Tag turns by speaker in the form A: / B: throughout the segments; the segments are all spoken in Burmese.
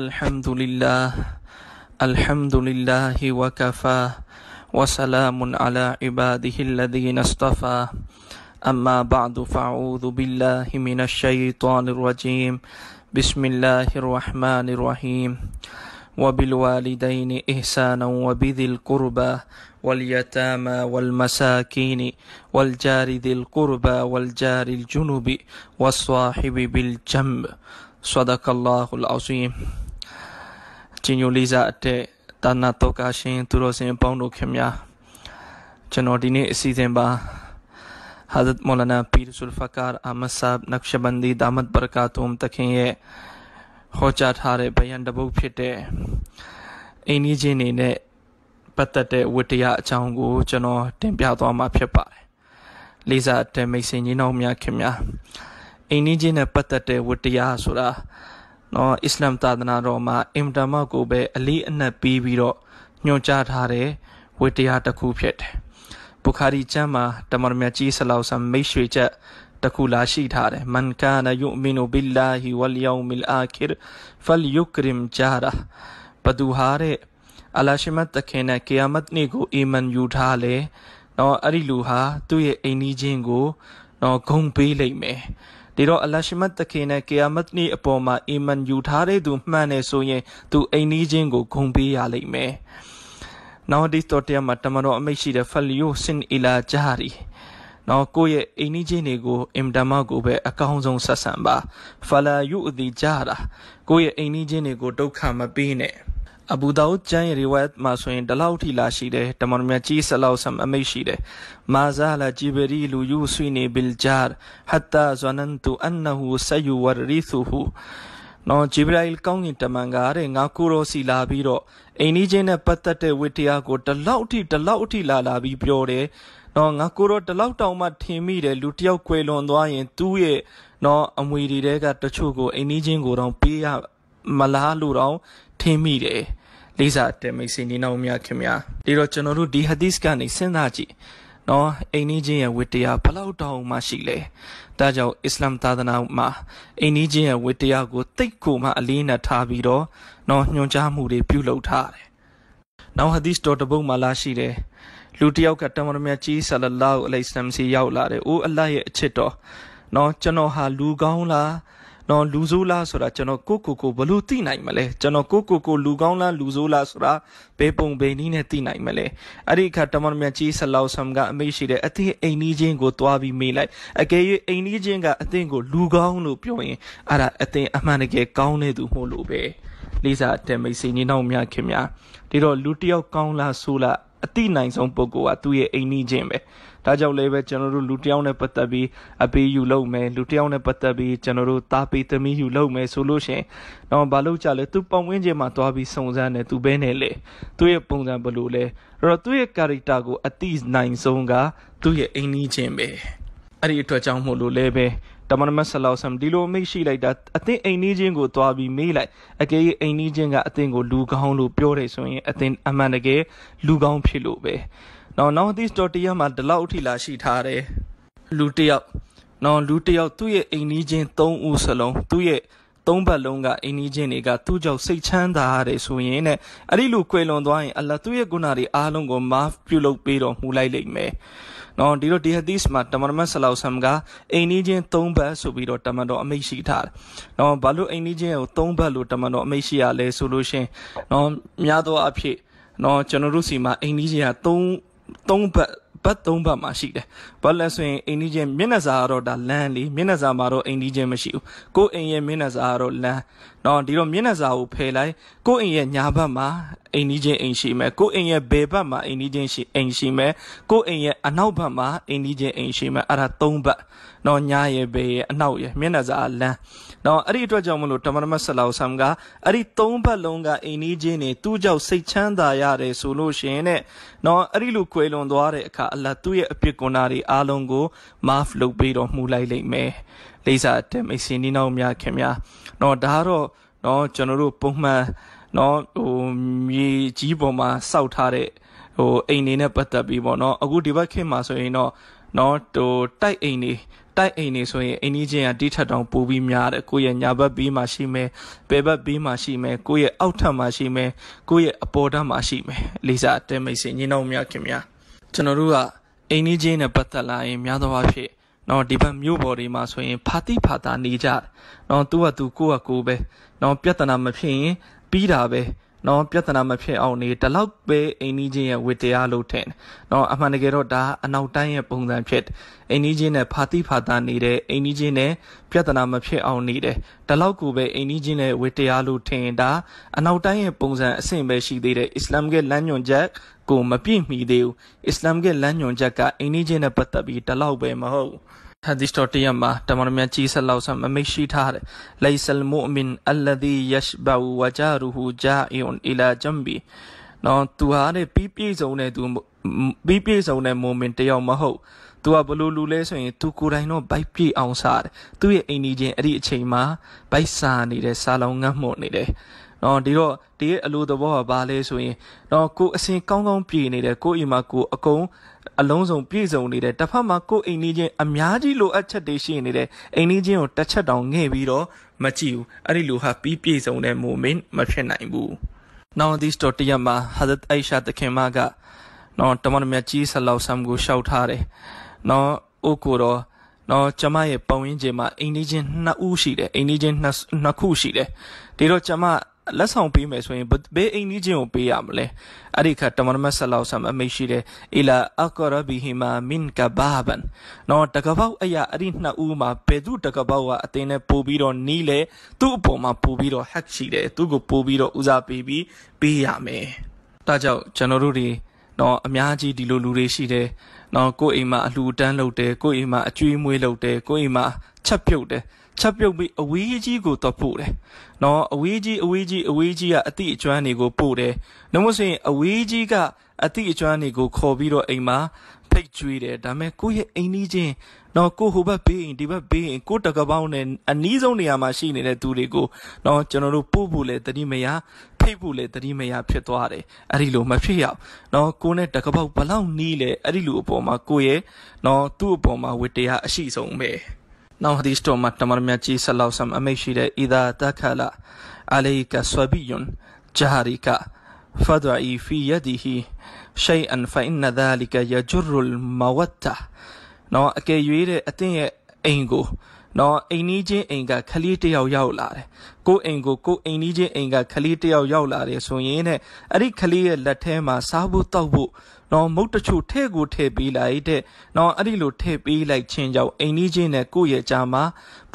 A: الحمد لله الحمد لله وكفى وسلام على عباده الذين اصطفى أما بعد فأعوذ بالله من الشيطان الرجيم بسم الله الرحمن الرحيم وبالوالدين إحسانا وبذي القربى واليتامى والمساكين والجار ذي القربى والجار الجنب والصاحب بالجنب صدق الله العظيم ကျင်ညိုလေးစားအတက်တာနာတော်ကာရှင်သူတော်စင်အပေါင်းတို့ခင်ဗျာကျွန်တော်ဒီနေ့အစီအစဉ်ပါ حضرت مولانا پیر ذوالفقار احمد صاحب نقشبندی دامت برکاتہم တခင်ရဲ့ဟောကြားထားတဲ့ဗယံတပုတ်ဖြစ်တဲ့အင်းကြီးချင်းနေနဲ့ပတ်သက်တဲ့ဝတ္တရားအကြောင်းကို ကျွန်တော်တင်ပြသွားမှာဖြစ်ပါတယ်။လေးစားတဲ့မိတ်ဆွေညီနောင်များခင်ဗျာအင်းကြီးချင်းနဲ့ပတ်သက်တဲ့ဝတ္တရားဆိုတာနော်အစ္စလာမ်သာသနာတော်မှာအင်တာမကိုပဲအလေးအနက်ပေးပြီးတော့ညွှန်ကြားထားတဲ့ဝိတရားတစ်ခုဖြစ်တယ်။ဘူခါရီကျမ်းမှာတမန်တော်ကြီးဆလောက်ဆမ်မိတ်ရွှေချက်တခုလာရှိထားတယ်မန်ကာနယုမင်ဘီလာဟီဝလ်ယောမီလ်အာခီရ်ဖလ်ယုကရမ်ဂျာရာဘဒူဟာတဲ့အလာရှိမတ်တခင်နဲ့ကီယာမတ်နေ့ကိုအီမန်ယူထားလေနော်အဲ့ဒီလူဟာသူ့ရဲ့အိမ်ကြီးချင်းကို နော်ဂုံပေးလိုက်မယ်ဒီတော့အလရှမတ်တခေနဲ့ကီယာမတ်နေ့အပေါ်မှာအီမန်ယူထားတဲ့သူမှန်နေဆိုရင်သူအိမ်နီးချင်းကိုဂုံပေးရလိမ့်မယ်။ Nowadays တော့တရားမှာတမန်တော်အမိန့်ရှိတဲ့ Falio sin ila jari နော်ကိုယ့်ရဲ့အိမ်နီးချင်းတွေကိုအင်တမကိုပဲအကောင်းဆုံးဆက်ဆံပါ Fala yu'di jara ကိုယ့်ရဲ့အိမ်နီးချင်းတွေကိုဒုက္ခမပေးနဲ့။အဘူဒေါကျမ်းရီဝတ်မှာဆိုရင်ဒီလောက်ထိလာရှိတယ်တမန်တော်မြတ်ကြီးဆလောက်ဆမ်အမိတ်ရှိတယ်မာဇာလာဂျီဘရီလူယူဆွီနီဘီလ်ဂျာဟတ်တာဇနန်တူအန်နဟူဆယူဝရီဆူဟူနော်ဂျေဘရာအီလ်ကောင်းကင်တမန်ကတဲ့ငါကိုရောစီလာပြီးတော့အိမ်ကြီးချင်းနဲ့ပတ်သက်တဲ့ဝိတရားကိုတလောက်ထိတလောက်ထိလာလာပြီးပြောတယ်နော်ငါကိုရောတလောက်တောင်မှထင်မိတယ်လူတယောက်ကွယ်လွန်သွားရင် သူ့ရဲ့နော်အမွေတွေတဲကတချို့ကိုအိမ်ကြီးချင်းကိုတော့ပေးရမလားလို့တော့ထင်မိတယ်လေးစားတယ်မိတ်ဆွေနေနောက်များခင်ဗျာဒီတော့ကျွန်တော်တို့ဒီ hadith ကနေစဉ်းစားကြည့်နော်အိမ်နီးချင်းရဲ့ဝတ္တရားဘလောက်တောင်မှရှိလဲဒါကြောင့်အစ္စလာမ်သာသနာမှာအိမ်နီးချင်းရဲ့ဝတ္တရားကိုတိတ်ကိုမှအလေးနက်ထားပြီးတော့နော်ညွှန်ကြားမှုတွေပြုလုပ်ထားတယ်နောက်ဟာဒီစ်တော်တပုတ်မှာလာရှိတယ်လူတယောက်ကတမန်တော်မြတ်ကြီးဆလလောလ္လဟ်အလိုင်ဆမ်စီရောက်လာတယ်အိုးအလ္လာဟ်ရဲ့အချစ်တော်နော်ကျွန်တော်ဟာလူကောင်းလားနော်လူဆိုးလားဆိုတာကျွန်တော်ကိုကိုကိုဘလို့သိနိုင်မလဲကျွန်တော်ကိုကိုကိုလူကောင်းလားလူဆိုးလားဆိုတာဘယ်ပုံဘယ်နည်းနဲ့သိနိုင်မလဲအဲ့ဒီအခါတမန်တော်မြတ်ကြီးဆလောဆမ်ကအမိရှိတဲ့အသင်အိမ်နီးချင်းကိုတွားပြီးမေးလိုက်အကယ်၍အိမ်နီးချင်းကအသင်ကိုလူကောင်းလို့ပြောရင်အဲ့ဒါအသင်အမှန်တကယ်ကောင်းတဲ့သူမို့လို့ပဲလေးစားတဲ့မိတ်ဆွေညီနှောင်များခင်ဗျာဒီတော့လူတယောက်ကောင်းလားဆိုးလားအတိနိုင်ဆုံးပုဂ္ဂိုလ်ကသူ့ရဲ့အိမ်နီးချင်းပဲဒါကြောင့်လည်းပဲကျွန်တော်တို့လူတစ်ယောက်နဲ့ပတ်သက်ပြီးအပေးယူလုပ်မယ်လူတစ်ယောက်နဲ့ပတ်သက်ပြီးကျွန်တော်တို့သားပေးသမီးယူလုပ်မယ်ဆိုလို့ရှိရင်တော့ဘာလို့ကြလဲသူပုံဝင်ချင်းမှာသွားပြီးစုံစမ်းတယ်သူပဲနဲ့လေသူ့ရဲ့ပုံစံဘယ်လိုလဲအဲ့တော့သူ့ရဲ့ character ကိုအတိနိုင်ဆုံးကသူ့ရဲ့အိမ်နီးချင်းပဲအဲ့ဒီအတွက်ကြောင့်မို့လို့လည်းပဲတမန်တော်ဆလောဆမ်ဒီလိုမိတ်ရှိလိုက်တာအသင်အိမ်နီးချင်းကိုသွားပြီးမေးလိုက်အကယ်၍အိမ်နီးချင်းကအသင်ကိုလူကောင်းလို့ပြောတယ်ဆိုရင်အသင်အမှန်တကယ်လူကောင်းဖြစ်လို့ပဲနော်နော်ဒီစတော်တရားမှာဒီလောက်အထိလာရှိထားတယ်လူတယောက်နော်လူတယောက်သူ့ရဲ့အိမ်နီးချင်း၃ဦးစလုံးသူ့ရဲ့သုံးဘက်လုံးကအင်းကြီးချင်းတွေကသူ့ကြောင့်စိတ်ချမ်းသာရတယ်ဆိုရင်တဲ့အဲ့ဒီလိုကွယ်လွန်သွားရင်အလ္လာဟ်သူ့ရဲ့ဂုဏတွေအားလုံးကိုမာဖ်ပြုလုပ်ပေးတော်မူလိုက်လိမ့်မယ်။နော်ဒီလိုဒီဟဒီစ်မှာတမန်တော်မဆလောက်ဆမ်ကအိမ်နီးချင်း၃ဘတ်ဆိုပြီးတော့တမန်တော်အမိန့်ရှိထားတယ်နော်ဘာလို့အိမ်နီးချင်းကို၃ဘတ်လို့တမန်တော်အမိန့်ရှိရလဲဆိုလို့ရှင်နော်များသောအားဖြင့်နော်ကျွန်တော်တို့စီမှာအိမ်နီးချင်းက၃၃ဘတ်ဘတ်၃ဘတ်မှာရှိတယ်။ဘာလဲဆိုရင်အိန္ဒိချင်းမျက်နှာစာကတော့ဒါလမ်းလေမျက်နှာစာမှာတော့အိန္ဒိချင်းမရှိဘူး။ကို့အိမ်ရဲ့မျက်နှာစာကတော့လမ်းနော်ဒီတော့မျက်နှာစာကိုဖယ်လိုက်ကိုယ့်အိမ်ရဲ့ညာဘက်မှာအိမ်ကြီးချင်းအိမ်ရှိမယ်ကိုယ့်အိမ်ရဲ့ဘယ်ဘက်မှာအိမ်ကြီးချင်းရှိအိမ်ရှိမယ်ကိုယ့်အိမ်ရဲ့အနောက်ဘက်မှာအိမ်ကြီးချင်းအိမ်ရှိမယ်အဲ့ဒါ၃ဘက်နော်ညာရဲ့ဘယ်ရဲ့အနောက်ရဲ့မျက်နှာစာလမ်းနော်အဲ့ဒီအတွက်ကြောင့်မလို့တမန်တော်ဆလောဆမ်ကအဲ့ဒီ၃ဘက်လုံးကအိမ်ကြီးချင်းနေသူ့ကြောင့်စိတ်ချမ်းသာရတယ်ဆိုလို့ရှင်တဲ့နော်အဲ့ဒီလိုကွယ်လွန်သွားတဲ့အခါအလ္လာဟ်သူ့ရဲ့အပြစ်ကွန်နာတွေအားလုံးကို maaf လုပ်ပေးတော်မူလိုက်လိမ့်မယ်လိမ့်စာတဲ့မိတ်ဆွေနှီးနှောင်းများခင်ဗျာเนาะဒါကတော့เนาะကျွန်တော်တို့ပုံမှန်เนาะဟိုမြေကြီးပေါ်မှာစောက်ထားတဲ့ဟိုအိမ်နေနဲ့ပတ်သက်ပြီးပေါ့เนาะအခုဒီဘက်ခေတ်မှာဆိုရင်တော့เนาะဟိုတိုက်အိမ်နေတိုက်အိမ်နေဆိုရင်အိမ်ကြီးချင်းကတိထက်တောင်ပူပြီးများတယ်ကိုယ့်ရဲ့ညာဘက်ဘေးမှာရှိမယ်ပေဘက်ဘေးမှာရှိမယ်ကိုယ့်ရဲ့အောက်ထပ်မှာရှိမယ်ကိုယ့်ရဲ့အပေါ်ထပ်မှာရှိမယ်လေးစားတဲမိတ်ဆွေညီနောင်များခင်ဗျာကျွန်တော်တို့ကအိမ်ကြီးချင်းနဲ့ပတ်သက်လာရင်များသောအားဖြင့်နော်ဒီဘက်မြို့ပေါ်တွေမှာဆိုရင်ဖာတိဖာတာနေကြနော်သူကသူကိုကကိုပဲနော်ပြဿနာမဖြစ်ရင်ပြီးတာပဲနော်ပြဿနာမဖြစ်အောင်နေတလောက်ပဲအိမ်ကြီးချင်းရဲ့ဝတ္တရားလို့ထင်နော်အမှန်တကယ်တော့ဒါအနောက်တိုင်းရဲ့ပုံစံဖြစ်အိမ်ကြီးချင်းနဲ့ဖာတိဖာတာနေတဲ့အိမ်ကြီးချင်းနဲ့ပြဿနာမဖြစ်အောင်နေတယ်တလောက်ကိုပဲအိမ်ကြီးချင်းနဲ့ဝတ္တရားလို့ထင်ဒါအနောက်တိုင်းရဲ့ပုံစံအဆင့်ပဲရှိသေးတယ်အစ္စလာမ်ကလမ်းညွန်ချက်ကိုမပြည့်မီသေးဘူးအစ္စလာမ်ကလမ်းညွှန်ချက်ကအိမ်နီးချင်းနဲ့ပတ်သက်ပြီးတလောက်ပဲမဟုတ်ဟာဒီစ်တော်တရမှာတမန်တော်များကြီးဆက်လောက်ဆမမိတ်ရှိထားတယ်လိုင်ဆလ်မူမင်အလဒီယရှဘဝဂျာရူဟူဂျာအီအွန်အီလာဂျမ်ဘီနော်သူဟာတဲ့ပြီးပြည့်စုံတဲ့သူပြီးပြည့်စုံတဲ့မူမင်တယောက်မဟုတ်သူကဘလို့လူလဲဆိုရင်သူကိုယ်တိုင်တော့ဘိုက်ပြေအောင်စားတယ်သူ့ရဲ့အိမ်ကြီးချင်းအဲ့ဒီအချိန်မှာဘိုက်စားနေတယ်စားလောင်ငတ်မှုနေတယ်နော်ဒီတော့ဒီရဲ့အလိုသဘောကဘာလဲဆိုရင်နော်ကိုအစင်ကောင်းကောင်းပြည်နေတယ်ကိုအိမ်မှာကိုအကုန်အလုံးစုံပြည့်စုံနေတယ်တစ်ဖက်မှာကိုအိမ်နေချင်းအများကြီးလိုအပ်ချက်တွေရှိနေတယ်အိမ်နေချင်းကိုတစ်ချက်တောင်ငဲ့ပြီးတော့မကြည့်ဘူးအဲ့ဒီလိုဟာပြီးပြည့်စုံတဲ့ moment မဖြစ်နိုင်ဘူးနောက်ဒီစတော်တရမှာ Hazrat Aisha တခင်မက နော်တမန်တော်မြတ်ကြီးဆလောက်ဆမ်ကိုရှောက်ထားတယ်နော်အိုကိုတော့နော်ကျမရဲ့ပတ်ဝန်းကျင်မှာအိမ်နေချင်းနှစ်ဦးရှိတယ်အိမ်နေချင်းနှစ်ခုရှိတယ်ဒါတော့ကျမလက်ဆောင်ပေးမယ်ဆိုရင်ဘယ်အိမ်ကြီးချင်းကိုပေးရမလဲအဲ့ဒီခါတမန်မဆလောက်ဆမ်အမိရှိတယ်အီလာအကရဘီဟီမာမင်ကဘာဘန်နော်တကပောက်အရာအဲ့ဒီနှစ်ဦးမှာဘယ်သူတကပောက်ကအတင်းနဲ့ပို့ပြီးတော့နီးလေသူ့အပေါ်မှာပို့ပြီးတော့ဟက်ရှိတယ်သူ့ကိုပို့ပြီးတော့ဦးစားပေးပြီးပေးရမယ်ဒါကြောင့်ကျွန်တော်တို့တွေနော်အများကြီးဒီလိုလူတွေရှိတယ်နော်ကိုယ့်အိမ်မှာအလှူတန်းလုပ်တယ်ကိုယ့်အိမ်မှာအကျွေးမွေးလုပ်တယ်ကိုယ့်အိမ်မှာချက်ပြုတ်တယ်ချက်ပြုတ်ပြီးအဝေးကြီးကိုတော့ပို့တယ်။နော်အဝေးကြီးအဝေးကြီးအဝေးကြီးကအတိအကျွမ်းတွေကိုပို့တယ်။နှုတ်ဆိုရင်အဝေးကြီးကအတိအကျွမ်းတွေကိုခေါ်ပြီးတော့အိမ်မှာဖိတ်ကျွေးတယ်။ဒါပေမဲ့ကိုယ့်ရဲ့အိမ်ကြီးချင်းနော်ကိုဟိုဘက်ဘေးအိမ်ဒီဘက်ဘေးအိမ်ကိုတကပောင်းနဲ့အနီးဆုံးနေရာမှာရှိနေတဲ့သူတွေကိုနော်ကျွန်တော်တို့ပို့ဖို့လေတတိမယာဖိတ်ဖို့လေတတိမယာဖြစ်သွားတယ်အဲ့ဒီလိုမဖြစ်ရအောင်နော်ကိုနဲ့တကပောက်ဘလောက်နီးလဲအဲ့ဒီလိုအပေါ်မှာကိုရဲ့နော်သူ့အပေါ်မှာဝတ္တရားအရှိဆုံးပဲနောင်ဟဒီစ်တော်မှာတမန်တော်မြတ်ကြီးဆလောဆမ်အမိတ်ရှိတဲ့အီဒါတခလာအလိုကဆွဘီယွန်ဂျဟာရီကာဖဒရီဖီယဒီဟီရှိုင်အန်ဖအင်နဒါလီကယဂျူရူလ်မဝတ်တာနော်အကယ်၍တဲ့အသင်ရဲ့အိမ်ကိုနော်အိမ်နီးချင်းအိမ်က ခလေးတယောက်ရောက်လာတယ်ကိုအိမ်ကိုကိုအိမ်နီးချင်းအိမ်ကခလေးတယောက်ရောက်လာတယ်ဆိုရင်တဲ့အဲ့ဒီခလေးရဲ့လက်ထဲမှာစားဖို့တောက်ဖို့နော်မုတ်တချို့ထဲ့ကိုထည့်ပေးလိုက်တဲ့နော်အဲ့ဒီလိုထည့်ပေးလိုက်ခြင်းကြောင့်အိမ်နီးချင်းနဲ့ကိုယ့်ရဲ့ကြာမှာ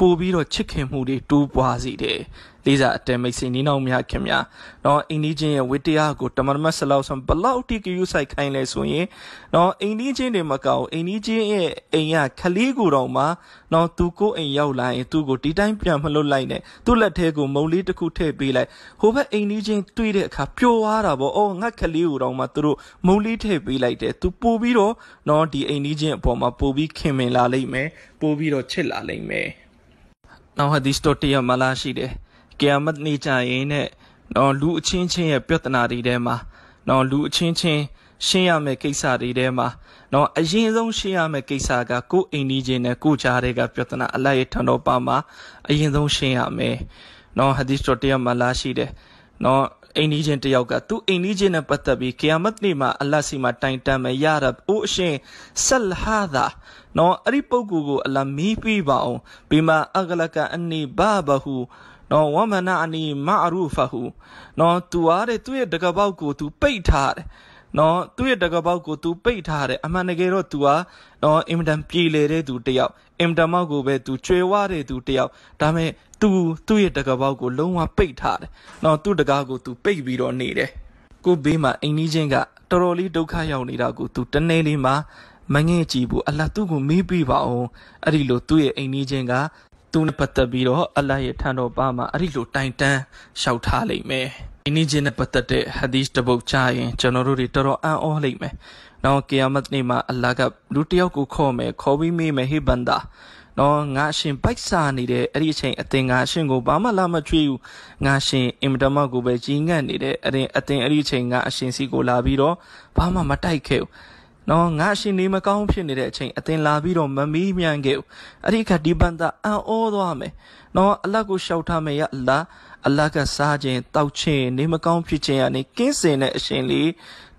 A: ပို့ပြီးတော့ချစ်ခင်မှုတွေတိုးပွားစေတယ်လေးစားအတဲမိတ်ဆွေနီးနှောင်များခင်ဗျာနော်အိန္ဒိချင်းရဲ့ဝိတရားကိုတမန်တော်ဆလောက်ဆံဘလောက်တိကယူဆိုင်ခိုင်းလဲဆိုရင်နော်အိန္ဒိချင်းတွေမကောက်အိန္ဒိချင်းရဲ့အိမ်ကခလေးကိုတော့မှနော်သူကိုအိမ်ရောက်လာရင်သူ့ကိုဒီတိုင်းပြန်မလွတ်လိုက်နဲ့သူ့လက်ထဲကိုမုံလေးတစ်ခုထည့်ပေးလိုက်ဟိုဘက်အိန္ဒိချင်းတွေ့တဲ့အခါပျော်သွားတာပေါ့အော်ငါခလေးကိုတော့မှသူတို့မုံလေးထည့်ပေးလိုက်တယ်သူပို့ပြီးတော့နော်ဒီအိန္ဒိချင်းအပေါ်မှာပို့ပြီးခင်မင်လာလိမ့်မယ်ပို့ပြီးတော့ချစ်လာလိမ့်မယ်နောက်ဟဒီစတိုတရမလာရှိတယ်ကီယာမတ်နေကြရင်နဲ့နော်လူအချင်းချင်းရဲ့ပြဿနာတွေထဲမှာနော်လူအချင်းချင်းရှင်းရမယ့်ကိစ္စတွေထဲမှာနော်အရင်ဆုံးရှင်းရမယ့်ကိစ္စက ကိုယ်အိမ်ကြီးချင်းနဲ့ကိုယ်ကြားတဲ့ကပြဿနာအလိုက်ထံတော်ပါမှာအရင်ဆုံးရှင်းရမယ်နော်ဟာဒီစ်တော်တရားမှာလာရှိတယ်နော်အိမ်ကြီးချင်းတယောက်ကသူ့အိမ်ကြီးချင်းနဲ့ပတ်သက်ပြီးကီယာမတ်နေ့မှာအလ္လာဟ်စီမှာတိုင်တန်မယ်ယာရဘ်အိုအရှင်ဆလဟာဒါနော်အဲ့ဒီပုဂ္ဂိုလ်ကိုအလ္လာဟ်မီးပေးပါအောင်ဘီမာအဂလကအန်နီဘာဘဟူနော်ဝမနာအနီမာရူဖဟူနော်သူအားတဲ့သူ့ရဲ့တကပောက်ကိုသူပိတ်ထားတယ်နော်သူ့ရဲ့တကပောက်ကို तू ပိတ်ထားတယ်အမှန်တကယ်တော့ तू ဟာနော်အင်တန်ပြေလေတဲ့သူတယောက်အင်တမောက်ကိုပဲ तू ကျွေဝတဲ့သူတယောက်ဒါမဲ့ तू သူ့ရဲ့တကပောက်ကိုလုံးဝပိတ်ထားတယ်နော်သူ့တကားကို तू ပိတ်ပြီးတော့နေတယ်ကိုဘေးမှာအိမ်ကြီးချင်းကတော်တော်လေးဒုက္ခရောက်နေတာကို तू တနေ့လေးမှာမငဲ့ကြည့်ဘူးအလတ်သူ့ကိုမေးပြပါအောင်အဲ့ဒီလိုသူ့ရဲ့အိမ်ကြီးချင်းကသူနဲ့ပတ်သက်ပြီးတော့အလ္လာဟ်ရဲ့ထံတော်ပါမှာအဲ့ဒီလိုတိုင်တန်းလျှောက်ထားလိမ့်မယ်။ဒီနေ့ချင်းနဲ့ပတ်သက်တဲ့ဟာဒီစ်တစ်ပုဒ်ကြားရင်ကျွန်တော်တို့တွေတော်တော်အံ့ဩလိမ့်မယ်။နော်ကီယာမတ်နေ့မှာအလ္လာဟ်ကလူတစ်ယောက်ကိုခေါ်မယ်ခေါ်ပြီးမေးမယ်ဟေးဘန်ဒါနော်ငါရှင်ပိုက်စာနေတဲ့အဲ့ဒီအချိန်အတင်ငါရှင်ကိုဘာမှလာမချွေးဘူးငါရှင်အင်မတမကိုပဲကြီးငတ်နေတဲ့အရင်အတင်အဲ့ဒီအချိန်ငါအရှင်စီကိုလာပြီးတော့ဘာမှမတိုက်ခဲ့ဘူးနော်ငါရှင်နေမကောင်းဖြစ်နေတဲ့အချိန်အတင်လာပြီးတော့မမီးမြန်ခဲ့ဘူးအဲ့ဒီခါဒီပန်တာအံ့ဩသွားမယ်နော်အလတ်ကိုရှောက်ထားမယ်ရအလာအလတ်ကစားခြင်းတောက်ခြင်းနေမကောင်းဖြစ်ခြင်းကနေကင်းစင်တဲ့အရှင်လေး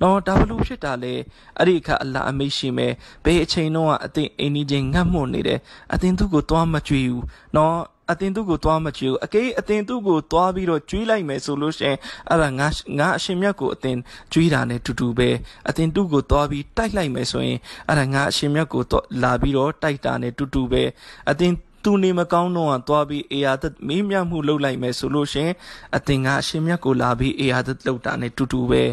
A: နော်ဒါဘလို့ဖြစ်တာလဲအဲ့ဒီအခါအလာအမိတ်ရှိမယ်ဘယ်အချိန်တော့အတင်အင်းကြီးငတ်မွတ်နေတယ်အတင်သူ့ကိုသွားမကြွေဘူးနော်အတင်သူ့ကိုသွားမကြည့်ဘူးအကေးအတင်သူ့ကိုသွားပြီးတော့ကျွေးလိုက်မယ်ဆိုလို့ရှင်အဲ့ဒါငါငါအရှင်မြတ်ကိုအတင်ကျွေးတာနဲ့တူတူပဲအတင်သူ့ကိုသွားပြီးတိုက်လိုက်မယ်ဆိုရင်အဲ့ဒါငါအရှင်မြတ်ကိုလာပြီးတော့တိုက်တာနဲ့တူတူပဲအတင်သူနေမကောင်းတော့ကသွားပြီးအေယာသက်မေးမြမှုလုပ်လိုက်မယ်ဆိုလို့ရှင်အတင်ကအရှင်မြတ်ကိုလာပြီးအေယာသက်လောက်တာနဲ့တူတူပဲ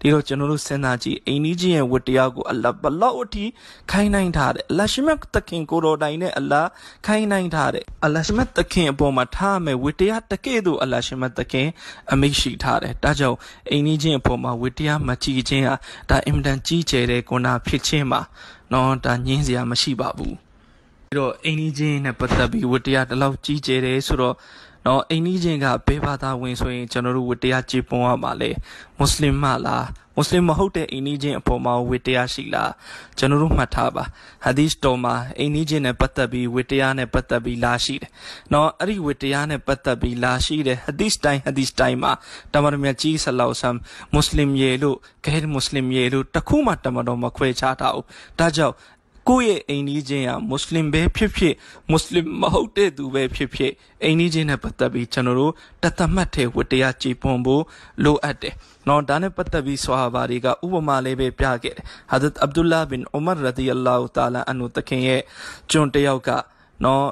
A: ဒီတော့ကျွန်တော်တို့စဉ်းစားကြည့်အိန္ဒိချင်းရဲ့ဝတ္တရားကိုအလဘလောက်အထိခိုင်းနိုင်ထားတယ်အလရှင်မြတ်သခင်ကိုတော်တိုင်နဲ့အလခိုင်းနိုင်ထားတယ်အလရှင်မြတ်သခင်အပေါ်မှာထားမယ်ဝတ္တရားတကဲ့သို့အလရှင်မြတ်သခင်အမိရှိထားတယ်ဒါကြောင့်အိန္ဒိချင်းအပေါ်မှာဝတ္တရားမကြည့်ခြင်းဟာဒါအင်မတန်ကြီးကျယ်တဲ့ကုဏဖြစ်ခြင်းပါနော်ဒါညင်းစရာမရှိပါဘူးပြီးတော့အိမ်ကြီးချင်းနဲ့ပတ်သက်ပြီးဝတ္တရားတလောက်ကြီးကျယ်တယ်ဆိုတော့နော်အိမ်ကြီးချင်းကဘယ်ဘာသာဝင်ဆိုရင်ကျွန်တော်တို့ဝတ္တရားကြည်ပွန်ရမှာလဲမွတ်စလင်မလားမွတ်စလင်မဟုတ်တဲ့အိမ်ကြီးချင်းအပေါ်မှာဝတ္တရားရှိလားကျွန်တော်တို့မှတ်ထားပါဟာဒီသ်တော်မှာအိမ်ကြီးချင်းနဲ့ပတ်သက်ပြီးဝတ္တရားနဲ့ပတ်သက်ပြီးလာရှိတယ်နော်အဲ့ဒီဝတ္တရားနဲ့ပတ်သက်ပြီးလာရှိတယ်ဟာဒီသ်တိုင်းဟာဒီသ်တိုင်းမှာတမန်တော်မြတ်ကြီးဆလောဆမ်မွတ်စလင်ရေလို့ဂဲမွတ်စလင်ရေလို့တခုမှတမန်တော်မခွဲခြားတာဘူးဒါကြောင့်ကိုယ့်ရဲ့အိမ်နီးချင်းကမွတ်စလင်ပဲဖြစ်ဖြစ်မွတ်စလင်မဟုတ်တဲ့သူပဲဖြစ်ဖြစ်အိမ်နီးချင်းနဲ့ပတ်သက်ပြီးကျွန်တော်တို့တသက်မှတ်ထဲဝတ္တရားကြည်ပွန်ဖို့လိုအပ်တယ်။နော်ဒါနဲ့ပတ်သက်ပြီးဆွာဟာဘာတွေကဥပမာလေးပဲပြခဲ့တယ်။ဟာဇတ်အဗ်ဒူလာဘင်အိုမာရာဒီအလာဟူတာလာအန်ဟူတခင်ရဲ့ကျွန်တယောက်ကနော်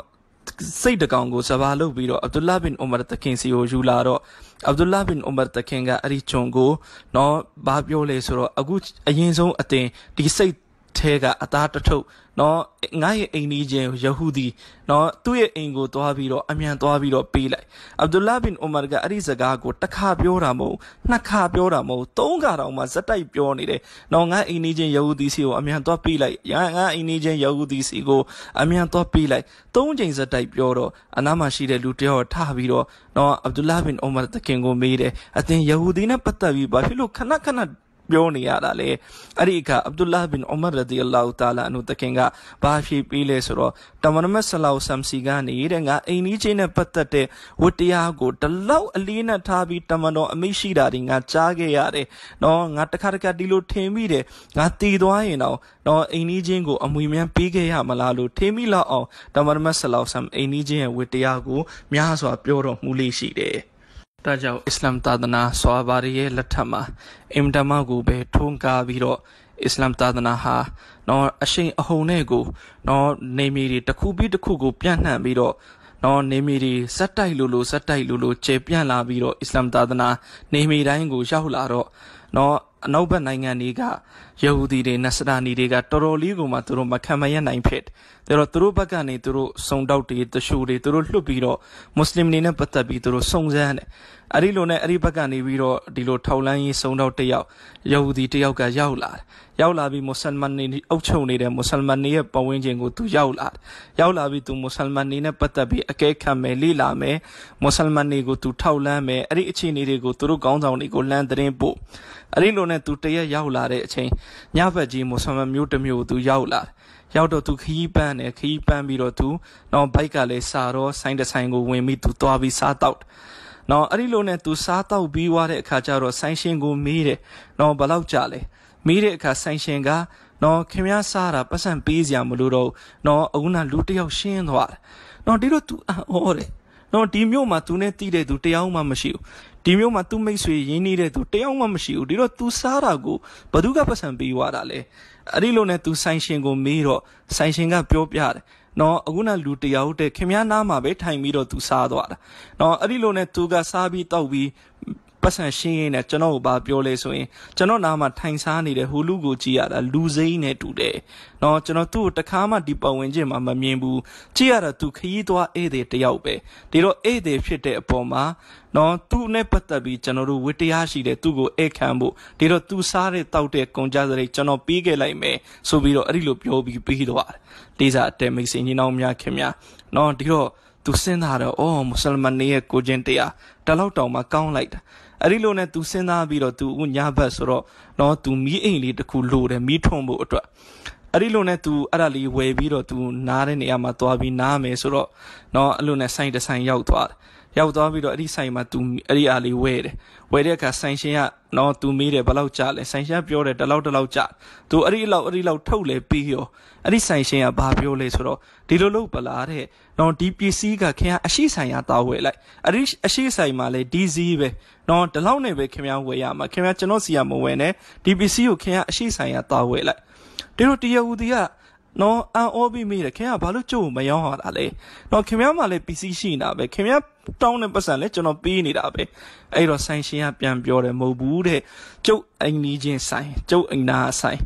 A: စိတ်တကောင်ကိုစဘာလုပ်ပြီးတော့အဗ်ဒူလာဘင်အိုမာတခင်စီကိုယူလာတော့အဗ်ဒူလာဘင်အိုမာတခင်ကအဲ့ဒီဂျုံကိုနော်ဘာပြောလဲဆိုတော့အခုအရင်ဆုံးအတင်ဒီစိတ်ထဲကအသားတထုပ်နော်ငါရဲ့အိမ်ကြီးချင်းယဟူဒီနော်သူ့ရဲ့အိမ်ကိုသွားပြီးတော့အမြန်သွားပြီးတော့ပေးလိုက်အဗ်ဒူလာဘင်အိုမာကအဲ့ဒီစကားကိုတစ်ခါပြောတာမဟုတ်နှစ်ခါပြောတာမဟုတ်သုံးခါတောင်မှဇက်တိုက်ပြောနေတယ်နော်ငါအိမ်ကြီးချင်းယဟူဒီစီကိုအမြန်သွားပေးလိုက်ငါအိမ်ကြီးချင်းယဟူဒီစီကိုအမြန်သွားပေးလိုက်သုံးချိန်ဇက်တိုက်ပြောတော့အနားမှာရှိတဲ့လူတယောက်ထပြီးတော့နော်အဗ်ဒူလာဘင်အိုမာတခင်ကိုမေးတယ်အသင်ယဟူဒီနဲ့ပတ်သက်ပြီးဘာဖြစ်လို့ခဏခဏပြောနေရတာလေအဲ့ဒီအခါအဗ္ဒူလာဘင်အူမာရဒီအလာဟူတာလာအနုတခင်ကဘာဖြေပေးလဲဆိုတော့တမန်မဆလောက်ဆမ်စီကနေတဲ့ငါအိမ်ကြီးချင်းနဲ့ပတ်သက်တဲ့ဝတ္တရားကိုတလောက်အလေးနဲ့ထားပြီးတမန်တော်အမိရှိတာတွေငါကြားခဲ့ရတယ်နော်ငါတခါတခါဒီလိုထင်မိတယ်ငါတည်သွားရင်တော့နော်အိမ်ကြီးချင်းကိုအမွေမြန်းပေးခဲ့ရမလားလို့ထင်မိလောက်အောင်တမန်မဆလောက်ဆမ်အိမ်ကြီးချင်းရဲ့ဝတ္တရားကိုများစွာပြောတော်မူလေးရှိတယ်ဒါကြောင့်အစ္စလမ်သာသနာဆွာဘာရီရဲ့လက်ထက်မှာအင်တမကိုပဲထုံးကားပြီးတော့အစ္စလမ်သာသနာဟာ နော်အရှိန်အဟုန်နဲ့ကို နော်နေမီတွေတစ်ခုပြီးတစ်ခုကိုပြန့်နှံ့ပြီးတော့နော်နေမီတွေစက်တိုက်လိုလိုစက်တိုက်လိုလိုကျေပြန့်လာပြီးတော့အစ္စလမ်သာသနာ နေမီတိုင်းကိုရောက်လာတော့နော်အနောက်ဘက်နိုင်ငံတွေကယဟူဒီတွေနဆရာနီတွေကတော်တော်လေးကိုမှသူတို့မခံမရနိုင်ဖြစ်တယ်။ဒါတော့သူတို့ဘက်ကနေသူတို့စုံတောက်တွေတရှူတွေသူတို့လွတ်ပြီးတော့မွတ်စလင်တွေနဲ့ပတ်သက်ပြီးသူတို့စုံစမ်းတယ်။အဲဒီလိုနဲ့အဲဒီဘက်ကနေပြီးတော့ဒီလိုထောက်လန်းရေးစုံတောက်တယောက်ယဟူဒီတယောက်ကရောက်လာတယ်။ရောက်လာပြီးမွတ်စလမန်တွေအုပ်ချုပ်နေတဲ့မွတ်စလမန်တွေရဲ့ပဝန်းကျင်ကိုသူရောက်လာတယ်။ရောက်လာပြီးသူမွတ်စလမန်တွေနဲ့ပတ်သက်ပြီးအကဲခံမယ်လေ့လာမယ်မွတ်စလမန်တွေကိုသူထောက်လန်းမယ်အဲဒီအခြေအနေတွေကိုသူတို့ခေါင်းဆောင်တွေကိုလမ်းသတင်းပို့အဲ့ဒီလိုနဲ့သူတရက်ရောက်လာတဲ့အချိန်ညဘက်ကြီးမွဆမ်မမျိုးတစ်မျိုးသူရောက်လာရောက်တော့သူခီးပန်းတယ်ခီးပန်းပြီးတော့သူတော့ဘိုက်ကလည်းစာတော့ဆိုင်တဆိုင်ကိုဝင်ပြီးသူသွားပြီးစားတော့နော်အဲ့ဒီလိုနဲ့သူစားတော့ပြီးွားတဲ့အခါကျတော့ဆိုင်ရှင်ကို မေးတယ်နော်ဘယ်လောက်ကြာလဲမေးတဲ့အခါဆိုင်ရှင်ကနော်ခင်ဗျားစားတာပတ်စံပေးစရာမလိုတော့နော်အခုနလူတယောက်ရှင်းသွားတယ်နော်ဒီလိုသူအော်တယ်နော်ဒီမျိုးမှာသူနဲ့တိတဲ့သူတရားမှမရှိဘူးဒီမျိုးမှာသူ့မိတ်ဆွေရင်းနေတဲ့သူတယောက်မှမရှိဘူးဒီတော့ तू စားတာကိုဘသူကပတ်စံပေးသွားတာလဲအဲ့ဒီလိုနဲ့ तू ဆိုင်ရှင်ကိုမေးတော့ဆိုင်ရှင်ကပြောပြတယ်နော်အခုနလူတယောက်တည်းခင်ဗျားနားမှာပဲထိုင်ပြီးတော့ तू စားသွားတာနော်အဲ့ဒီလိုနဲ့ तू ကစားပြီးတောက်ပြီးပတ်စံရှင်းရင်းနဲ့ကျွန်တော်ကိုဘာပြောလဲဆိုရင်ကျွန်တော်နားမှာထိုင်စားနေတဲ့ဟူလူကိုကြည့်ရတာလူစိမ့်နဲ့တူတယ်။နော်ကျွန်တော်သူ့ကိုတခါမှဒီပတ်ဝန်းကျင်မှာမမြင်ဘူး။ကြည့်ရတာသူခရီးသွားဧည့်သည်တယောက်ပဲ။ဒါတော့ဧည့်သည်ဖြစ်တဲ့အပေါ်မှာနော်သူ့နဲ့ပတ်သက်ပြီးကျွန်တော်တို့ဝတ္တရားရှိတယ်သူ့ကိုဧည့်ခံဖို့ဒါတော့သူစားတဲ့တောက်တဲ့ကုန်ကြစရိတ်ကျွန်တော်ပေးခဲ့လိုက်မယ်ဆိုပြီးတော့အဲ့ဒီလိုပြောပြီးပေးသွားတယ်။ဒေစာအတဲမိတ်ဆွေညီနောင်များခင်ဗျာ။နော်ဒီတော့သူစဉ်းစားတော့အော်မွတ်စလမန်တွေရဲ့ကိုကျင့်တရားတလောက်တောင်မှကောင်းလိုက်တာ။အဲ့ဒီလိုနဲ့ तू စဉ်းစားပြီးတော့ तू ဥညဘက်ဆိုတော့နော် तू မီးအိမ်လေးတစ်ခုလိုတယ်မီးထွန်းဖို့အတွက်အဲ့ဒီလိုနဲ့ तू အဲ့ဒါလေးဝယ်ပြီးတော့ तू နားတဲ့နေရာမှာသွားပြီးနားမယ်ဆိုတော့နော်အဲ့လိုနဲ့ဆိုင်တဆိုင်ရောက်သွားတယ်ရောက်သွားပြီးတော့အဲ့ဒီဆိုင်မှာ तू အဲ့ဒီအားလေးဝဲတယ်ဝဲတဲ့အခါဆိုင်ရှင်ကနော် तू မေးတယ်ဘယ်လောက်ကြလဲဆိုင်ရှင်ကပြောတယ်တလောက်တလောက်ကြ तू အဲ့ဒီလောက်အဲ့ဒီလောက်ထုတ်လဲပြီးရောအဲ့ဒီဆိုင်ရှင်ကဘာပြောလဲဆိုတော့ဒီလိုလုပ်ပလားတဲ့နော်ဒီပစ္စည်းကခင်ဗျာအရှိဆိုင်ကတောက်ဝဲလိုက်အဲ့ဒီအရှိဆိုင်မှာလဲဒီစီးပဲနော်ဒီလောက်နဲ့ပဲခင်ဗျာဝယ်ရမှာခင်ဗျာကျွန်တော်စီကမဝယ်နဲ့ဒီပစ္စည်းကိုခင်ဗျာအရှိဆိုင်ကတောက်ဝဲလိုက်ဒီလိုတရားဦးတီကနော်အန်အောပြီးမိတယ်ခင်ဗျာဘာလို့ကြို့မရောင်းရတာလဲနော်ခင်ဗျားမှလည်း PC ရှိနေတာပဲခင်ဗျားတောင်းတဲ့ပတ်စံလဲကျွန်တော်ပေးနေတာပဲအဲ့တော့ဆိုင်ရှင်ကပြန်ပြောတယ်မဟုတ်ဘူးတဲ့ကျုပ်အိမ်ကြီးချင်းဆိုင်ကျုပ်အိမ်နာဆိုင်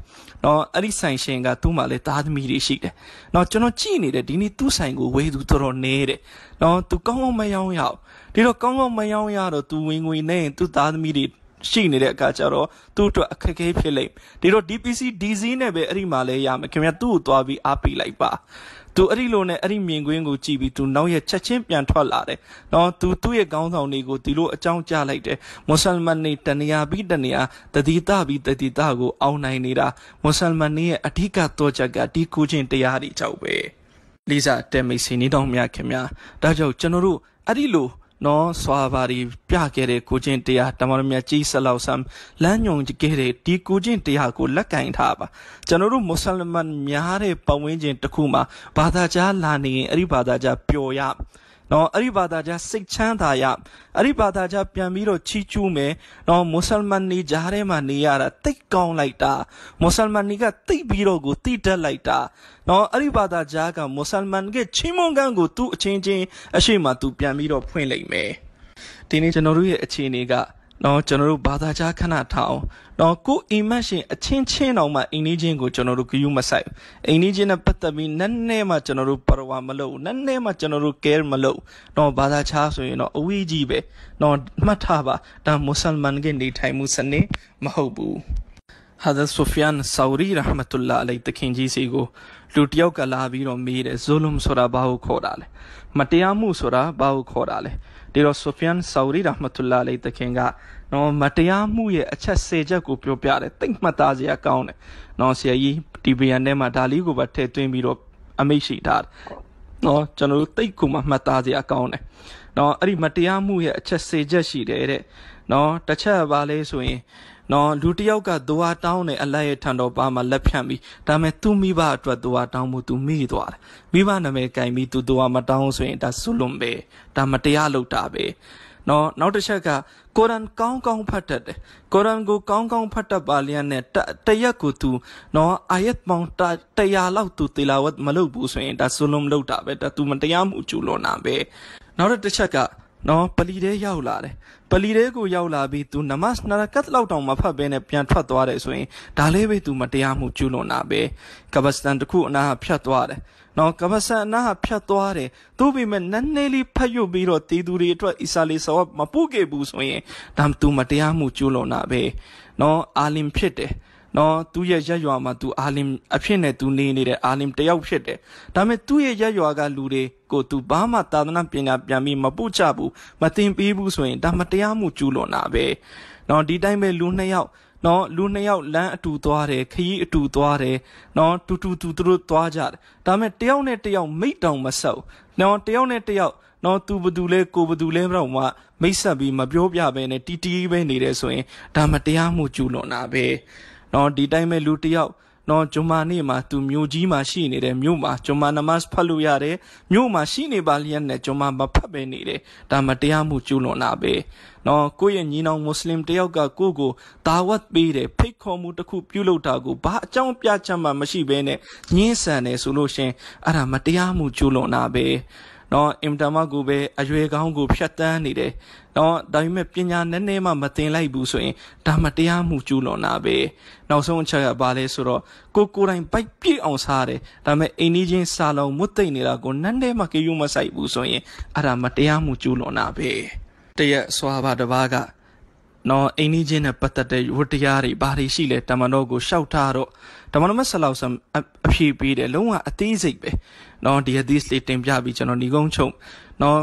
A: နော်အဲ့ဒီဆိုင်ရှင်ကသူ့မှာလဲသားသမီးတွေရှိတယ်နော်ကျွန်တော်ကြည့်နေတယ်ဒီနေ့သူ့ဆိုင်ကိုဝေးသူတော်တော်နေတယ်နော်သူကောင်းကောင်းမယောင်းရအောင်ဒီတော့ကောင်းကောင်းမယောင်းရတော့သူဝင်ငွေနဲ့သူ့သားသမီးတွေရှိနေတဲ့အခါကျတော့သူ့အတွက်အခက်အခဲဖြစ်လိမ့်ဒီတော့ DPC DZ နဲ့ပဲအဲ့ဒီမှာလဲရမယ်ခင်ဗျာသူ့ကိုသွားပြီးအားပေးလိုက်ပါသူအဲ့ဒီလိုနဲ့အဲ့ဒီမြင်ကွင်းကိုကြည့်ပြီးသူနောက်ရချက်ချင်းပြန်ထွက်လာတယ်။နော်သူသူ့ရဲ့ကောင်းဆောင်တွေကိုဒီလိုအကြောင်းကြားလိုက်တယ်။မွတ်ဆလမန်တွေတနေရာပြီးတနေရာတတိတပြီးတတိတကိုအောင်နိုင်နေတာမွတ်ဆလမန်တွေရဲ့အဓိကတော့ချက်ကဒီကိုချင်းတရားတွေကြောက်ပဲ။လိစာတဲမိတ်စင်နေတော်မြခင်ဗျာ။ဒါကြောင့်ကျွန်တော်တို့အဲ့ဒီလိုနော်စွာပါရီပြခဲ့တဲ့ကိုချင်းတရားတမန်တော်မြတ်ကြီးဆလောဆမ်လမ်းညွန်ခဲ့တဲ့ဒီကိုချင်းတရားကိုလက်ကင်ထားပါကျွန်တော်တို့မွတ်စလမန်များတဲ့ပတ်ဝန်းကျင်တစ်ခုမှာဘာသာကြားလာနေရင်အဲ့ဒီဘာသာကြားပျော်ရနော်အဲ့ဒီဘာသာကြားစိတ်ချမ်းသာရအဲ့ဒီဘာသာကြားပြန်ပြီးတော့ချီးကျူးမယ်နော်မွတ်စလမန်နေကြားထဲမှာနေရတာတိတ်ကောင်းလိုက်တာမွတ်စလမန်တွေကတိတ်ပြီးတော့ကိုတိတက်လိုက်တာနော်အဲ့ဒီဘာသာကြားကမွတ်စလမန်ကချင်းမွန်ကန်ကိုသူ့အချင်းချင်းအရှိမသူပြန်ပြီးတော့ဖွင့်လိုက်မယ်ဒီနေ့ကျွန်တော်တို့ရဲ့အခြေအနေကနော်ကျွန်တော်တို့ဘာသာကြားခဏထားအောင်နော်ကိုအိမ်မက်ရှင်အချင်းချင်းတောင်မှအိမ်နေချင်းကိုကျွန်တော်တို့ဂရုမစိုက်အိမ်နေချင်းနဲ့ပတ်သက်ပြီးနက်နဲ့မှကျွန်တော်တို့ပရဝါမလုပ်နက်နဲ့မှကျွန်တော်တို့ care မလုပ်နော်ဘာသာခြားဆိုရင်တော့အဝေးကြီးပဲနော်မှတ်ထားပါဒါမွတ်စလမန်ကနေထိုင်မှုစနစ်မဟုတ်ဘူးဟာဒါဆူဖီယန်ဆာဝရီရဟမတုလ္လာအလိုင်တခင်ကြီးစီကိုလူတယောက်ကလာပြီးတော့မေးတယ်ဇိုလုံဆိုတာဘာကိုခေါ်တာလဲမတရားမှုဆိုတာဘာကိုခေါ်တာလဲဒီတော့ဆိုဖီယန်ဆာဝရီရာဟမတ်တူလာလေးတခင်ကနော်မတရားမှုရဲ့အချက်၁၀ချက်ကိုပြောပြတယ်တိတ်မှတ်သားစရာကောင်းတယ်နော်ဆရာကြီးဒီဗီယန်ထဲမှာဒါလေးကိုပဲထည့်သွင်းပြီးတော့အမိတ်ရှိထားတယ်နော်ကျွန်တော်တို့တိတ်ကိုမှမှတ်သားစရာကောင်းတယ်နော်အဲ့ဒီမတရားမှုရဲ့အချက်၁၀ချက်ရှိတယ်တဲ့နော်တစ်ချက်ပါလဲဆိုရင်နော်လူတယောက်ကသူဟာတောင်းတယ်အလတ်ရဲ့ထံတော်ပါမှာလက်ဖြန့်ပြီးဒါမဲ့သူမိဘအတွက်သူဟာတောင်းမှုသူမိသွားတယ်မိဘနာမည်ကင်ပြီးသူသူဟာမတောင်းဆိုရင်ဒါဆုလွန်ပဲဒါမတရားလုပ်တာပဲနော်နောက်တစ်ချက်ကကုရ်အန်ကောင်းကောင်းဖတ်တတ်တယ်ကုရ်အန်ကိုကောင်းကောင်းဖတ်တတ်ပါလျက်နဲ့တရက်ကိုသူနော်အာယတ်ပေါင်း100လောက်သူတီလာဝတ်မလုပ်ဘူးဆိုရင်ဒါဆုလုံလုပ်တာပဲဒါသူမတရားမှုကျူးလွန်တာပဲနောက်တစ်ချက်ကနော်ပလီတဲရောက်လာတယ်ပလီတဲကိုရောက်လာပြီး तू နမစ်နာရကတ်လောက်တောင်မဖတ်ဘဲနဲ့ပြန်ထွက်သွားတယ်ဆိုရင်ဒါလေးပဲ तू မတရားမှုကျူးလွန်တာပဲကဘစတန်တခုအနာဖြတ်သွားတယ်နော်ကဘစတန်အနာဖြတ်သွားတယ်သူ့ပေမဲ့နည်းနည်းလေးဖတ်ရွတ်ပြီးတော့တီသူတွေအတွက်အီစာလီဆော့မပုတ်ခဲ့ဘူးဆိုရင်ဒါ तू မတရားမှုကျူးလွန်တာပဲနော်အာလင်ဖြစ်တယ်နော်သူ့ရဲ့ရက်ရွာမှာ तू အာလင်အဖြစ်နဲ့ तू နေနေတဲ့အာလင်တယောက်ဖြစ်တယ်ဒါပေမဲ့သူ့ရဲ့ရက်ရွာကလူတွေကို तू ဘာမှသာသနာပညာပြန်ပြီးမပုတ်ချဘူးမသင်ပေးဘူးဆိုရင်ဒါမတရားမှုကျူးလွန်တာပဲနော်ဒီတိုင်းပဲလူနှစ်ယောက်နော်လူနှစ်ယောက်လမ်းအတူသွားတယ်ခရီးအတူသွားတယ်နော်တူတူတူသူတို့သွားကြတယ်ဒါပေမဲ့တယောက်နဲ့တယောက်မိတ်တောင်မဆုပ်နော်တယောက်နဲ့တယောက်နော်သူဘသူလဲကိုဘသူလဲမတော့မှမိတ်ဆက်ပြီးမပြောပြဘဲနဲ့တီတီပဲနေတယ်ဆိုရင်ဒါမတရားမှုကျူးလွန်တာပဲနော်ဒီတိုင်းပဲလူတယောက်နော်ဂျွန်မာနေ့မှာသူမြို့ကြီးမှာရှိနေတဲ့မြို့မှာဂျွန်မာနမတ်ဖတ်လို့ရတယ်မြို့မှာရှိနေပါလျက်နဲ့ဂျွန်မာမဖတ်ပဲနေတယ်ဒါမတရားမှုကျူးလွန်တာပဲနော်ကိုယ့်ရဲ့ညီနောင်မွတ်စလင်တယောက်ကကိုကိုဒါဝတ်ပေးတယ်ဖိတ်ခေါ်မှုတစ်ခုပြုလုပ်တာကိုဘာအကြောင်းပြချက်မှမရှိဘဲနဲ့ညှင်းဆန်တယ်ဆိုလို့ရှင်အဲ့ဒါမတရားမှုကျူးလွန်တာပဲနော်အင်တာမကိုပဲအရွယ်ကောင်းကိုဖြတ်တန်းနေတယ်နော်ဒါပေမဲ့ပညာနည်းနည်းမှမတင်လိုက်ဘူးဆိုရင်ဒါမတရားမှုကျူးလွန်တာပဲနောက်ဆုံးအချက်ကဘာလဲဆိုတော့ကိုကိုတိုင်းပိုက်ပြည့်အောင်စားတယ်ဒါပေမဲ့အိမ်ကြီးချင်းစာလုံးမွတ်သိမ့်နေတာကိုနည်းနည်းမှကေယုမဆိုင်ဘူးဆိုရင်အဲ့ဒါမတရားမှုကျူးလွန်တာပဲတရက်စွာပါတပါးကနော်အိမ်ကြီးချင်းနဲ့ပတ်သက်တဲ့ဝတ္တရားတွေဘာတွေရှိလဲတမန်တော်ကိုရှောက်ထားတော့ဒါမှမဟုတ်မဆလောက်ဆန်အဖြေပေးတယ်လုံးဝအသေးစိတ်ပဲเนาะဒီဟဒီစ်လေးတင်ပြပြီးကျွန်တော်ညီကုန်းချုပ်เนาะ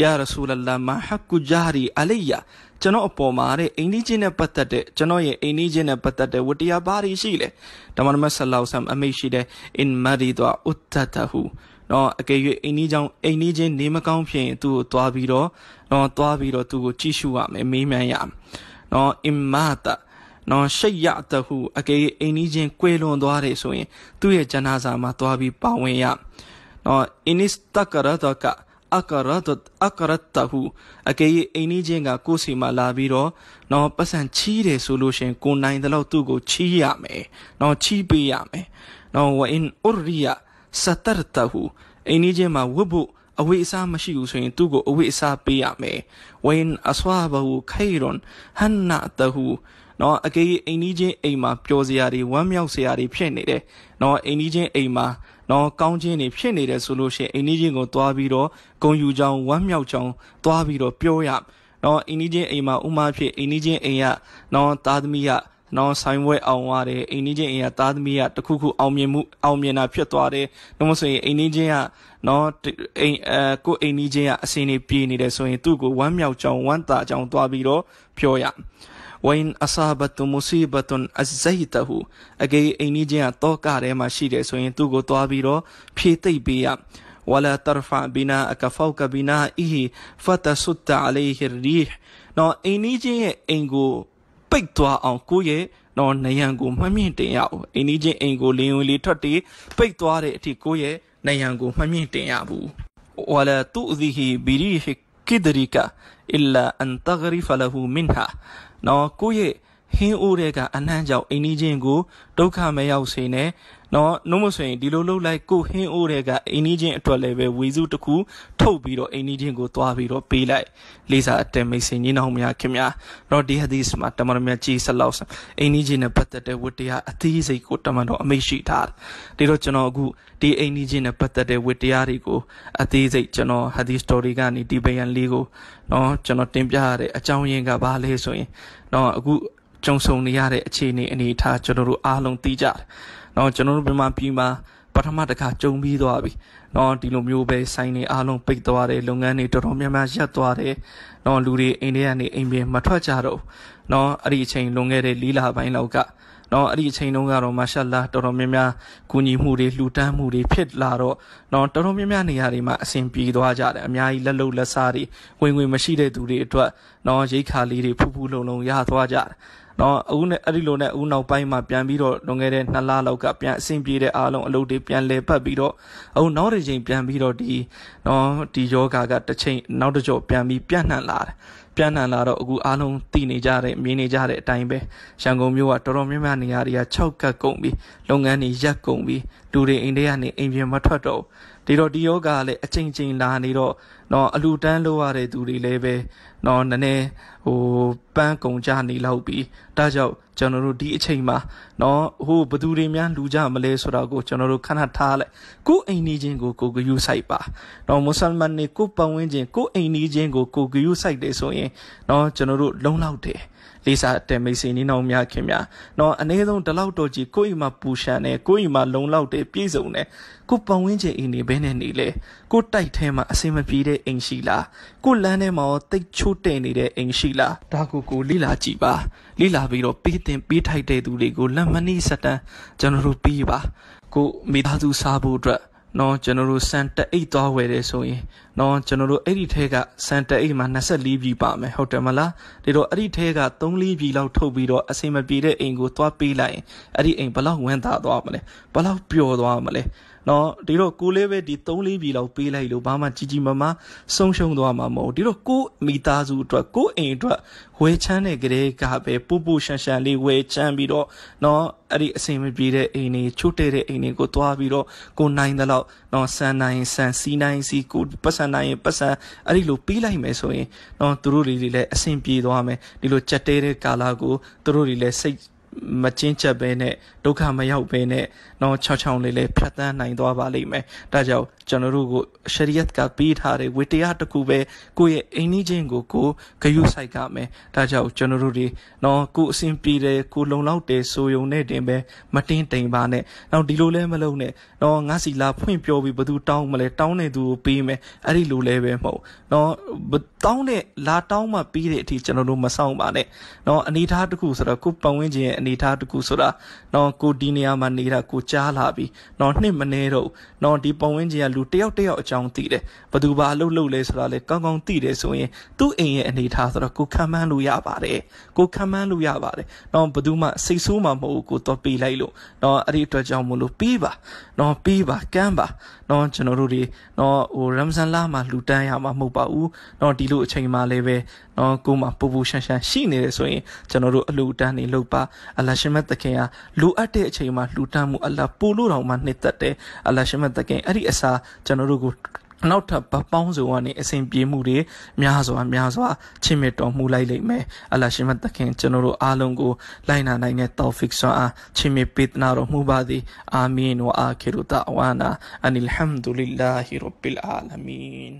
A: ယာရဆူလလာမဟကူဂျာရီအလိယာကျွန်တော်အပေါ်မှာတဲ့အိန္ဒိချင်းနဲ့ပတ်သက်တဲ့ကျွန်တော်ရဲ့အိန္ဒိချင်းနဲ့ပတ်သက်တဲ့ဝတ္တရားဘာတွေရှိလဲဓမ္မနမဆလောက်ဆမ်အမိတ်ရှိတဲ့ in maridwa uttatahu နော်အကယ်၍အိန္ဒိချင်းအိန္ဒိချင်းနေမကောင်းဖြစ်ရင်သူ့ကိုသွားပြီးတော့နော်သွားပြီးတော့သူ့ကိုကြည့်ရှုရမယ်မေးမြန်းရမယ်နော် immata နော်ရှိတ်ရတဟုအကေအင်းကြီးချင်းကွဲလွန်သွားတယ်ဆိုရင် သူ့ရဲ့ဂျနာဇာမှာသွားပြီးပါဝင်ရနော်အင်းစ်တကရတကအကရတအကရတဟုအကေအင်းကြီးချင်းကကိုယ်စီမှာလာပြီးတော့နော်ပတ်စံချီးတယ်ဆိုလို့ရှင်ကိုနိုင်တဲ့လောက်သူ့ကိုချီးရမယ်နော်ချီးပေးရမယ်နော်ဝအင်အူရီယာစတရတဟုအင်းကြီးချင်းမှာဝတ်ဖို့အဝိအစားမရှိဘူးဆိုရင် သူ့ကိုအဝိအစားပေးရမယ်ဝိန်အဆွာဘဟုခိုင်ရွန်ဟန်နာတဟုနော်အကေးအိမ်ကြီးချင်းအိမ်မှာပျော်စရာတွေဝမ်းမြောက်စရာတွေဖြစ်နေတယ်နော်အိမ်ကြီးချင်းအိမ်မှာနော်ကောင်းခြင်းတွေဖြစ်နေတယ်ဆိုလို့ရှိရင်အိမ်ကြီးချင်းကိုသွားပြီးတော့ဂုံယူချောင်းဝမ်းမြောက်ချောင်းသွားပြီးတော့ပျော်ရနော်အိမ်ကြီးချင်းအိမ်မှာဥမာဖြစ်အိမ်ကြီးချင်းအိမ်ရနော် သားသမီးရနော်ဆိုင်ပွဲအောင်သွားတယ်အိမ်ကြီးချင်းအိမ်ကသားသမီးကတခုခုအောင်မြင်မှုအောင်မြင်တာဖြစ်သွားတယ်ဒါမှမဟုတ်ဆိုရင်အိမ်ကြီးချင်းကနော်အိမ်အဲကိုအိမ်ကြီးချင်းကအစင်းနေပြေးနေတယ်ဆိုရင်သူ့ကိုဝမ်းမြောက်ကြောင်ဝမ်းသာကြောင်သွားပြီးတော့ပြောရဝိုင်အဆာဘတ်မူစီဘတ်အဇိတဟူအကေအိမ်ကြီးချင်းတော့ကထဲမှာရှိတယ်ဆိုရင်သူ့ကိုသွားပြီးတော့ဖြည့်သိပ်ပေးရ ولا ترفع بناءك فوق بنائه فتسد عليه الريح နော်အိမ်ကြီးချင်းရဲ့အိမ်ကို ပိတ်သွားအောင်ကိုယ့်ရဲ့နော်နယံကိုမှမြင့်တင်ရအောင်အိမ်ကြီးချင်းအိမ်ကိုလင်းဝင်လေးထွက်တီးပိတ်သွားတဲ့အထိကိုယ့်ရဲ့နယံကိုမှမြင့်တင်ရဘူး ولا تؤذه بريحك kidrika illa an taghrifa lahu minha နော်ကိုယ့်ရဲ့ဟင်းအိုးတဲ့ကအနှမ်းကြောင့်အိမ်ကြီးချင်းကိုဒုက္ခမရောက်စေနဲ့နော်နှုတ်မဆိုရင်ဒီလိုလှုပ်လိုက်ကိုဟင်းအိုးတဲ့ကအိနီးချင်းအတွက်လည်းပဲဝေစုတစ်ခုထုတ်ပြီးတော့အိနီးချင်းကိုသွားပြီးတော့ပေးလိုက်လေးစားအတန်မိတ်ဆင်ကြီးနောက်များခင်ဗျာတော့ဒီဟဒီစ်မှာတမန်တော်များကြီးဆက်လောက်အိနီးချင်းနဲ့ပတ်သက်တဲ့ဝတ္တရားအသေးစိတ်ကိုတမန်တော်အမိတ်ရှိထားတယ်ဒါတော့ကျွန်တော်အခုဒီအိနီးချင်းနဲ့ပတ်သက်တဲ့ဝတ္တရားတွေကိုအသေးစိတ်ကျွန်တော်ဟဒီစတိုရီကနေဒီဘယန်လေးကိုနော်ကျွန်တော်တင်ပြရတဲ့အကြောင်းရင်းကဘာလဲဆိုရင်နော်အခုကြုံဆုံနေရတဲ့အခြေအနေအနေအထားကျွန်တော်တို့အားလုံးသိကြတယ်နော်ကျွန်တော်တို့မြန်မာပြည်မှာပထမတစ်ခါကြုံပြီးသွားပြီနော်ဒီလိုမျိုးပဲဆိုင်တွေအားလုံးပိတ်သွားတယ်လုပ်ငန်းတွေတော်တော်များများရပ်သွားတယ်နော်လူတွေအိမ်ထဲကနေအိမ်ပြင်မထွက်ကြတော့နော်အဲ့ဒီအချိန်လွန်ခဲ့တဲ့လီလာပိုင်းလောက်ကနော်အဲ့ဒီအချိန်တုန်းကတော့မာရှာလာတော်တော်များများကူညီမှုတွေလှူဒန်းမှုတွေဖြစ်လာတော့နော်တော်တော်များများနေရာတွေမှာအဆင်ပြေသွားကြတယ်အများကြီးလက်လုံလက်စားတွေဝင်ဝင်မရှိတဲ့သူတွေအတွက်နော်ရိတ်ခါလေးတွေဖူးဖူးလုံလုံရသွားကြတယ်နော်အခုနဲ့အဲ့ဒီလိုနဲ့အခုနောက်ပိုင်းမှာပြန်ပြီးတော့လွန်ခဲ့တဲ့2လလောက်ကပြန်အဆင်ပြေတဲ့အားလုံးအလုပ်တွေပြန်လည်ပတ်ပြီးတော့အခုနောက်တစ်ချိန်ပြန်ပြီးတော့ဒီနော်ဒီယောဂါကတစ်ချိန်နောက်တစ်ကြော့ပြန်ပြီးပြန့်နှံ့လာတယ်ပြန့်နှံ့လာတော့အခုအားလုံးတည်နေကြတယ်မြင်နေကြတဲ့အတိုင်းပဲရန်ကုန်မြို့ကတော်တော်များများနေရာတွေက6ကတ်ကုန်ပြီးလုပ်ငန်းတွေရပ်ကုန်ပြီးလူတွေအိမ်ထဲကနေအိမ်ပြန်မထွက်တော့ဘူးဒီတော့ဒီယောဂလည်းအချိန်ချင်းလာနေတော့နော်အလူတန်းလုပ်ရတဲ့သူတွေလည်းပဲနော်နည်းနည်းဟိုပန်းကုန်ကြနေလောက်ပြီဒါကြောင့်ကျွန်တော်တို့ဒီအချိန်မှာနော်ဟိုဘသူတွေများလူကြမလဲဆိုတော့ကိုကျွန်တော်တို့ခဏထားလိုက်ကိုအိမ်နေချင်းကိုကိုကယူဆိုင်ပါနော်မွတ်စလမန်တွေကိုပတ်ဝန်းကျင်ကိုအိမ်နေချင်းကိုကိုကယူဆိုင်တယ်ဆိုရင်နော်ကျွန်တော်တို့လုံလောက်တယ်လေးစားတဲ့မိတ်ဆွေနှင်းအောင်များခင်ဗျာနော်အနည်းဆုံးဒီလောက်တော့ကြီးကိုယ့်အိမ်မှာပူရှန်နေကိုယ့်အိမ်မှာလုံလောက်တဲ့ပြည့်စုံနေကိုပတ်ဝန်းကျင်အိမ်နေဘဲနဲ့နေလေကိုတိုက်ထဲမှာအစင်မပြေတဲ့အိမ်ရှိလားကိုလမ်းထဲမှာရောတိတ်ချိုးတဲ့နေတဲ့အိမ်ရှိလားဒါကိုကိုလိလာကြည့်ပါလိလာပြီးတော့ပေးတင်ပေးထိုက်တဲ့သူတွေကိုလက်မနှိစတန်းကျွန်တော်တို့ပြီးပါ ကိုမိသားစုစားဖို့အတွက်နော်ကျွန်တော်တို့စံတအိတ်သွားဝယ်တယ်ဆိုရင်နော်ကျွန်တော်တို့အဲ့ဒီထဲကစံတအိတ်မှာ24ပြီပါမယ်ဟုတ်တယ်မလားဒါတော့အဲ့ဒီထဲက3-4ပြီလောက်ထုတ်ပြီးတော့အစင်မပြေတဲ့အိမ်ကိုသွားပေးလိုက်ရင်အဲ့ဒီအိမ်ဘလောက်ဝမ်းသာသွားမလဲဘလောက်ပျော်သွားမလဲနော်ဒီတော့ကိုလေးပဲဒီ3 4ပြည်လောက်ပေးလိုက်လို့ဘာမှကြီးကြီးမားမားဆုံးရှုံးသွားမှာမဟုတ်ဒီတော့ကိုမိသားစုအတွက်ကိုအိမ်အတွက်ဝယ်ချမ်းတဲ့ကလေးကပဲပူပူရှန်ရှန်လေးဝယ်ချမ်းပြီးတော့နော်အဲ့ဒီအစင်မပြေတဲ့အိမ်တွေချို့တဲ့တဲ့အိမ်တွေကိုသွားပြီးတော့ကိုနိုင်တဲ့လောက်နော်ဆန်နိုင်ဆန်စီနိုင်စီကိုပတ်စံနိုင်ရင်ပတ်စံအဲ့ဒီလိုပေးလိုက်မယ်ဆိုရင်နော်သူတို့တွေလည်းအစင်ပြေသွားမယ်ဒီလိုကြက်တဲတဲ့ကာလာကိုသူတို့တွေလည်းစိတ်မကျဉ်ချက်ပဲနဲ့ဒုက္ခမရောက်ပဲနဲ့တော့ချောင်းချောင်းလေးလေးဖြတ်သန်းနိုင်သွားပါလိမ့်မယ်။ဒါကြောင့်ကျွန်တော်တို့ကိုရှရီယတ်ကပေးထားတဲ့ဝတရားတစ်ခုပဲကိုယ့်ရဲ့အိမ်နီးချင်းကိုကိုဂယုစိုက်ကမယ်။ဒါကြောင့်ကျွန်တော်တို့တွေတော့ကိုအစဉ်ပြေတယ်ကိုလုံလောက်တယ်ဆိုယုံနဲ့တင်ပဲမတင်းတိမ်ပါနဲ့။တော့ဒီလိုလဲမလုပ်နဲ့။တော့ငါစီလာဖွင့်ပြောပြီးဘသူတောင်းမလဲတောင်းနေသူကိုပေးမယ်။အဲ့ဒီလိုလဲပဲမဟုတ်။တော့တောင်းတဲ့လာတောင်းမှပြီးတဲ့အထိကျွန်တော်တို့မဆောင်ပါနဲ့။နော်အနေထားတစ်ခုဆိုတော့ကိုပတ်ဝန်းကျင်ရဲ့အနေထားတစ်ခုဆိုတာနော်ကိုဒီနေရာမှာနေတာကိုကြားလာပြီ။နော်နှစ်မနေတော့နော်ဒီပတ်ဝန်းကျင်ကလူတယောက်တယောက်အကြောင်းသိတယ်။ဘသူဘာလှုပ်လှုပ်လဲဆိုတာလဲကောင်းကောင်းသိတယ်ဆိုရင်သူ့အိမ်ရဲ့အနေထားဆိုတော့ကိုခံမှန်းလို့ရပါတယ်။ကိုခံမှန်းလို့ရပါတယ်။နော်ဘသူမှစိတ်ဆိုးမှမဟုတ်ကိုတော့ပေးလိုက်လို့နော်အဲ့ဒီအတွက်ကြောင့်မလို့ပြီးပါ။နော်ပြီးပါကမ်းပါ။နော်ကျွန်တော်တို့တွေနော်ဟိုရမ်ဇန်လမှာလှူဒန်းရမှာမဟုတ်ပါဘူးနော်ဒီလိုအချိန်မှာလည်းပဲနော်ကိုယ်မှာပူပူရှန်ရှန်ရှိနေတယ်ဆိုရင်ကျွန်တော်တို့အလှူဒန်းနေလုပ်ပါအလရှင်မတ်သခင်ဟာလိုအပ်တဲ့အချိန်မှာလှူဒန်းမှုအလပို့လို့တောင်မှနှစ်သက်တယ်အလရှင်မတ်သခင်အဲ့ဒီအစားကျွန်တော်တို့ကိုနောက်ထပ်ဗပောင်းစုံကနေအစဉ်ပြေမှုတွေများစွာများစွာချင့်မြတော်မူလိုက်လိမ့်မယ်အလရှိမသခင်ကျွန်တော်တို့အားလုံးကို လိုက်နာနိုင်တဲ့တောဖစ်ဆွာအားချင့်မြပေးနာတော်မူပါသည်အာမင်ဝအာခိရုတအဝါနာအန်အလ်ဟမ်ဒူလ لله رب العالمين